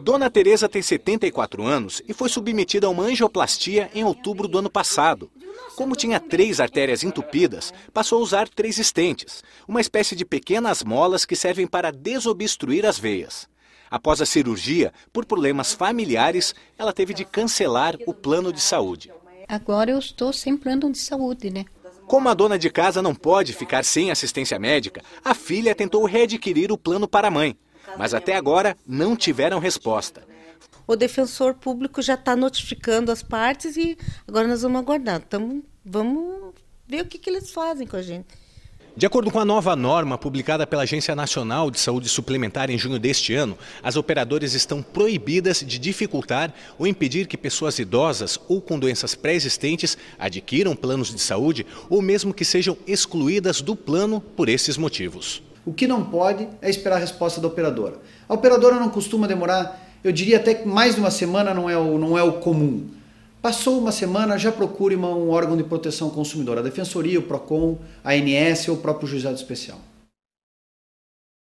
Dona Teresa tem 74 anos e foi submetida a uma angioplastia em outubro do ano passado. Como tinha três artérias entupidas, passou a usar três estentes, uma espécie de pequenas molas que servem para desobstruir as veias. Após a cirurgia, por problemas familiares, ela teve de cancelar o plano de saúde. Agora eu estou sem plano de saúde, né? Como a dona de casa não pode ficar sem assistência médica, a filha tentou readquirir o plano para a mãe mas até agora não tiveram resposta. O defensor público já está notificando as partes e agora nós vamos aguardar. Então, vamos ver o que, que eles fazem com a gente. De acordo com a nova norma publicada pela Agência Nacional de Saúde Suplementar em junho deste ano, as operadoras estão proibidas de dificultar ou impedir que pessoas idosas ou com doenças pré-existentes adquiram planos de saúde ou mesmo que sejam excluídas do plano por esses motivos. O que não pode é esperar a resposta da operadora. A operadora não costuma demorar, eu diria até que mais de uma semana não é o, não é o comum. Passou uma semana, já procure um órgão de proteção ao consumidor, a Defensoria, o PROCON, a ANS ou o próprio Juizado Especial.